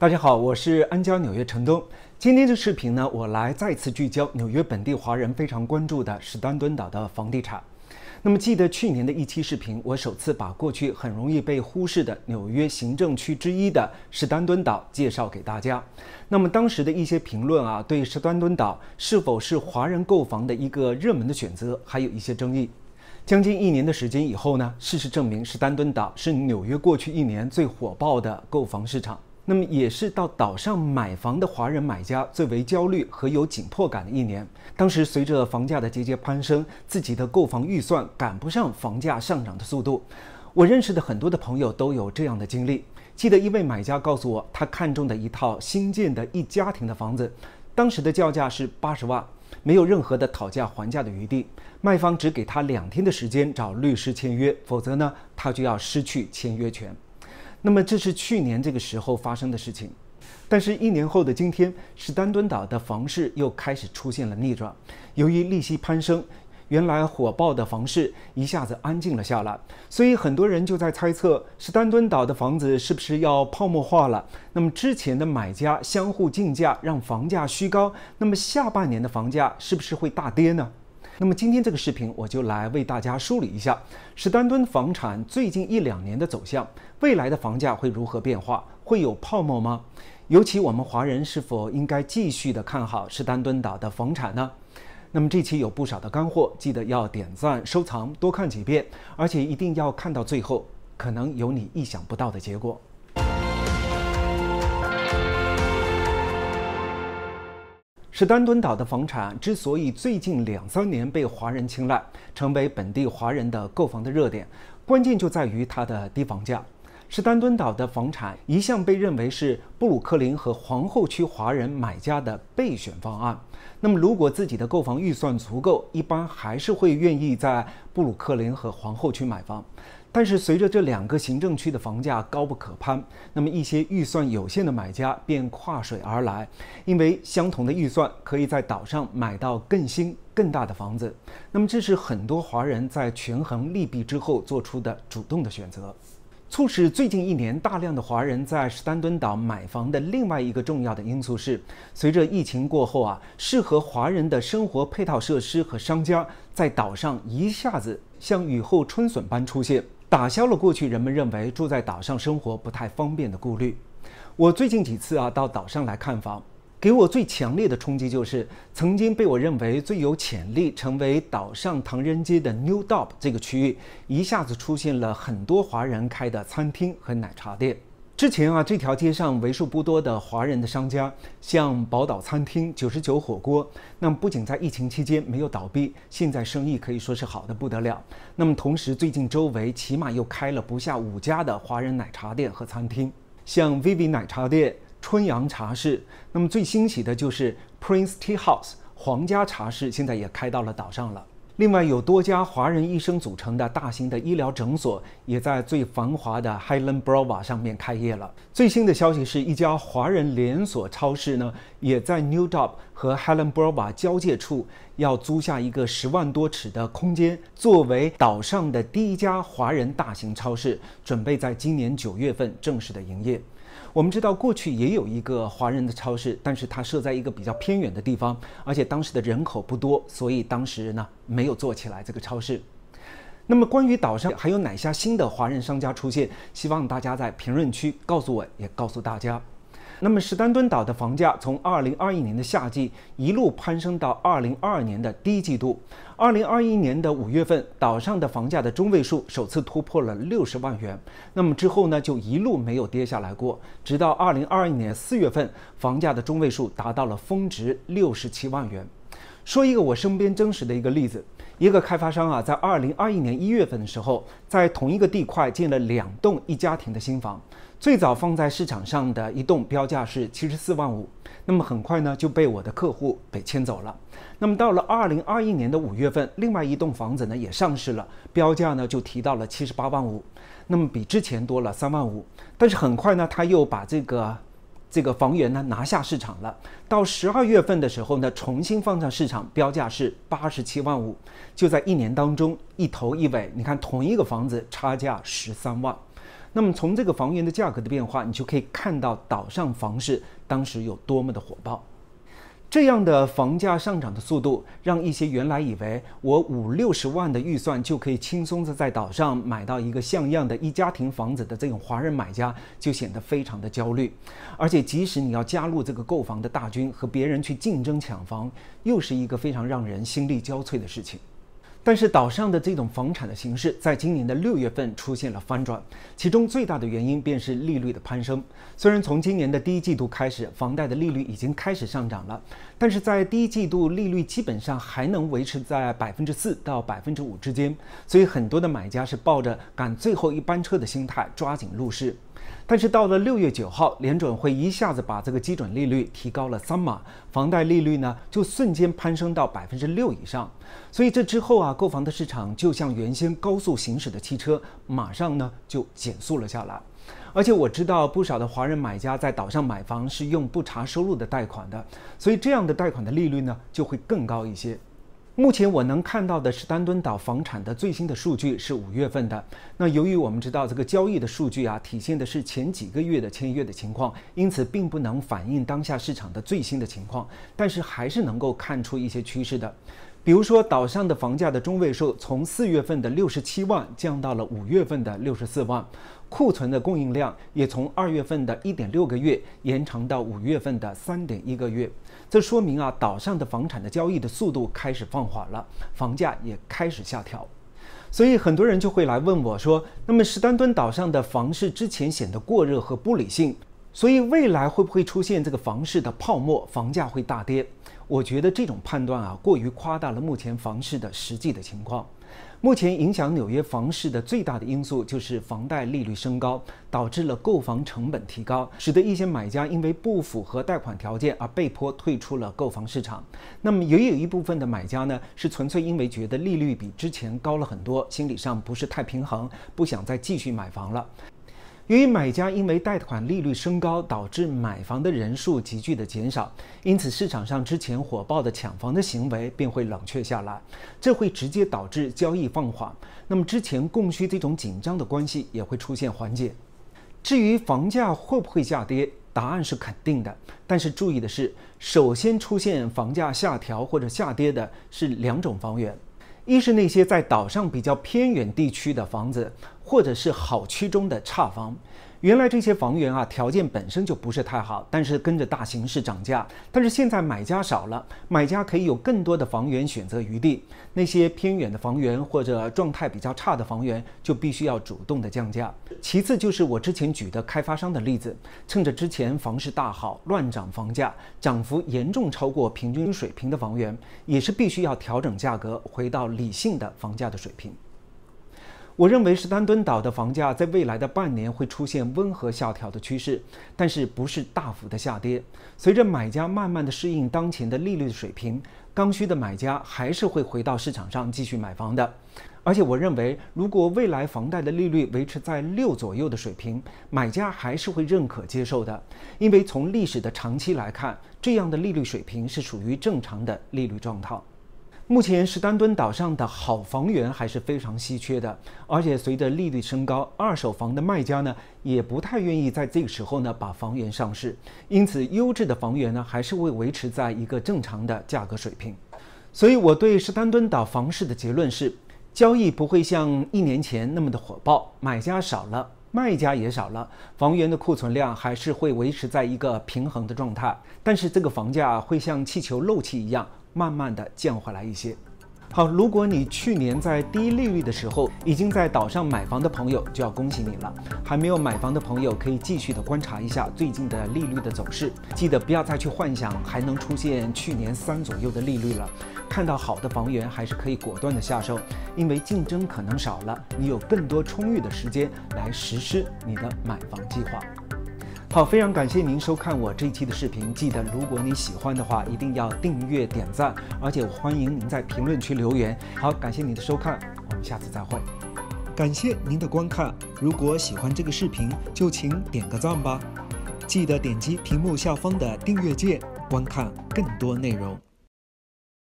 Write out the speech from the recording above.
大家好，我是安家纽约城东。今天的视频呢，我来再次聚焦纽约本地华人非常关注的史丹顿岛的房地产。那么，记得去年的一期视频，我首次把过去很容易被忽视的纽约行政区之一的史丹顿岛介绍给大家。那么当时的一些评论啊，对史丹顿岛是否是华人购房的一个热门的选择，还有一些争议。将近一年的时间以后呢，事实证明，史丹顿岛是纽约过去一年最火爆的购房市场。那么也是到岛上买房的华人买家最为焦虑和有紧迫感的一年。当时随着房价的节节攀升，自己的购房预算赶不上房价上涨的速度。我认识的很多的朋友都有这样的经历。记得一位买家告诉我，他看中的一套新建的一家庭的房子，当时的叫价是八十万，没有任何的讨价还价的余地。卖方只给他两天的时间找律师签约，否则呢，他就要失去签约权。那么这是去年这个时候发生的事情，但是，一年后的今天，史丹顿岛的房市又开始出现了逆转。由于利息攀升，原来火爆的房市一下子安静了下来。所以，很多人就在猜测，史丹顿岛的房子是不是要泡沫化了？那么，之前的买家相互竞价，让房价虚高，那么下半年的房价是不是会大跌呢？那么今天这个视频我就来为大家梳理一下史丹顿房产最近一两年的走向，未来的房价会如何变化？会有泡沫吗？尤其我们华人是否应该继续的看好史丹顿岛的房产呢？那么这期有不少的干货，记得要点赞、收藏、多看几遍，而且一定要看到最后，可能有你意想不到的结果。史丹顿岛的房产之所以最近两三年被华人青睐，成为本地华人的购房的热点，关键就在于它的低房价。是丹顿岛的房产一向被认为是布鲁克林和皇后区华人买家的备选方案。那么，如果自己的购房预算足够，一般还是会愿意在布鲁克林和皇后区买房。但是，随着这两个行政区的房价高不可攀，那么一些预算有限的买家便跨水而来，因为相同的预算可以在岛上买到更新更大的房子。那么，这是很多华人在权衡利弊之后做出的主动的选择。促使最近一年大量的华人在史丹顿岛买房的另外一个重要的因素是，随着疫情过后啊，适合华人的生活配套设施和商家在岛上一下子像雨后春笋般出现，打消了过去人们认为住在岛上生活不太方便的顾虑。我最近几次啊到岛上来看房。给我最强烈的冲击就是，曾经被我认为最有潜力成为岛上唐人街的 New d o p 这个区域，一下子出现了很多华人开的餐厅和奶茶店。之前啊，这条街上为数不多的华人的商家，像宝岛餐厅、九十九火锅，那么不仅在疫情期间没有倒闭，现在生意可以说是好的不得了。那么同时，最近周围起码又开了不下五家的华人奶茶店和餐厅，像 Vivi 奶茶店。春阳茶室，那么最欣喜的就是 Prince Tea House 皇家茶室，现在也开到了岛上了。另外有多家华人医生组成的大型的医疗诊所，也在最繁华的 Helenborough 上面开业了。最新的消息是一家华人连锁超市呢，也在 New d o w 和 Helenborough 交界处要租下一个十万多尺的空间，作为岛上的第一家华人大型超市，准备在今年九月份正式的营业。我们知道过去也有一个华人的超市，但是它设在一个比较偏远的地方，而且当时的人口不多，所以当时呢没有做起来这个超市。那么关于岛上还有哪些新的华人商家出现，希望大家在评论区告诉我，也告诉大家。那么史丹顿岛的房价从二零二一年的夏季一路攀升到二零二二年的第一季度。二零二一年的五月份，岛上的房价的中位数首次突破了六十万元。那么之后呢，就一路没有跌下来过，直到二零二1年四月份，房价的中位数达到了峰值六十七万元。说一个我身边真实的一个例子。一个开发商啊，在二零二一年一月份的时候，在同一个地块建了两栋一家庭的新房，最早放在市场上的一栋标价是七十四万五，那么很快呢就被我的客户给签走了。那么到了二零二一年的五月份，另外一栋房子呢也上市了，标价呢就提到了七十八万五，那么比之前多了三万五。但是很快呢，他又把这个。这个房源呢拿下市场了，到十二月份的时候呢，重新放上市场，标价是八十七万五，就在一年当中一头一尾，你看同一个房子差价十三万，那么从这个房源的价格的变化，你就可以看到岛上房市当时有多么的火爆。这样的房价上涨的速度，让一些原来以为我五六十万的预算就可以轻松的在岛上买到一个像样的一家庭房子的这种华人买家，就显得非常的焦虑。而且，即使你要加入这个购房的大军，和别人去竞争抢房，又是一个非常让人心力交瘁的事情。但是岛上的这种房产的形式，在今年的六月份出现了翻转，其中最大的原因便是利率的攀升。虽然从今年的第一季度开始，房贷的利率已经开始上涨了，但是在第一季度利率基本上还能维持在百分之四到百分之五之间，所以很多的买家是抱着赶最后一班车的心态，抓紧入市。但是到了六月九号，联准会一下子把这个基准利率提高了三码，房贷利率呢就瞬间攀升到百分之六以上。所以这之后啊，购房的市场就像原先高速行驶的汽车，马上呢就减速了下来。而且我知道不少的华人买家在岛上买房是用不查收入的贷款的，所以这样的贷款的利率呢就会更高一些。目前我能看到的是丹顿岛房产的最新的数据是五月份的。那由于我们知道这个交易的数据啊，体现的是前几个月的签约的情况，因此并不能反映当下市场的最新的情况，但是还是能够看出一些趋势的。比如说，岛上的房价的中位数从四月份的六十七万降到了五月份的六十四万，库存的供应量也从二月份的一点六个月延长到五月份的三点一个月。这说明啊，岛上的房产的交易的速度开始放缓了，房价也开始下调。所以很多人就会来问我说，那么史丹顿岛上的房市之前显得过热和不理性，所以未来会不会出现这个房市的泡沫，房价会大跌？我觉得这种判断啊，过于夸大了目前房市的实际的情况。目前影响纽约房市的最大的因素就是房贷利率升高，导致了购房成本提高，使得一些买家因为不符合贷款条件而被迫退出了购房市场。那么，也有一部分的买家呢，是纯粹因为觉得利率比之前高了很多，心理上不是太平衡，不想再继续买房了。由于买家因为贷款利率升高导致买房的人数急剧的减少，因此市场上之前火爆的抢房的行为便会冷却下来，这会直接导致交易放缓。那么之前供需这种紧张的关系也会出现缓解。至于房价会不会下跌，答案是肯定的。但是注意的是，首先出现房价下调或者下跌的是两种房源，一是那些在岛上比较偏远地区的房子。或者是好区中的差房，原来这些房源啊，条件本身就不是太好，但是跟着大形势涨价，但是现在买家少了，买家可以有更多的房源选择余地。那些偏远的房源或者状态比较差的房源，就必须要主动的降价。其次就是我之前举的开发商的例子，趁着之前房市大好，乱涨房价，涨幅严重超过平均水平的房源，也是必须要调整价格，回到理性的房价的水平。我认为史丹顿岛的房价在未来的半年会出现温和下调的趋势，但是不是大幅的下跌。随着买家慢慢的适应当前的利率水平，刚需的买家还是会回到市场上继续买房的。而且我认为，如果未来房贷的利率维持在六左右的水平，买家还是会认可接受的，因为从历史的长期来看，这样的利率水平是属于正常的利率状态。目前石丹顿岛上的好房源还是非常稀缺的，而且随着利率升高，二手房的卖家呢也不太愿意在这个时候呢把房源上市，因此优质的房源呢还是会维持在一个正常的价格水平。所以我对石丹顿岛房市的结论是，交易不会像一年前那么的火爆，买家少了，卖家也少了，房源的库存量还是会维持在一个平衡的状态，但是这个房价会像气球漏气一样。慢慢的降回来一些。好，如果你去年在低利率的时候已经在岛上买房的朋友，就要恭喜你了。还没有买房的朋友，可以继续的观察一下最近的利率的走势，记得不要再去幻想还能出现去年三左右的利率了。看到好的房源，还是可以果断的下手，因为竞争可能少了，你有更多充裕的时间来实施你的买房计划。好，非常感谢您收看我这一期的视频。记得，如果你喜欢的话，一定要订阅、点赞，而且欢迎您在评论区留言。好，感谢您的收看，我们下次再会。感谢您的观看，如果喜欢这个视频，就请点个赞吧。记得点击屏幕下方的订阅键，观看更多内容。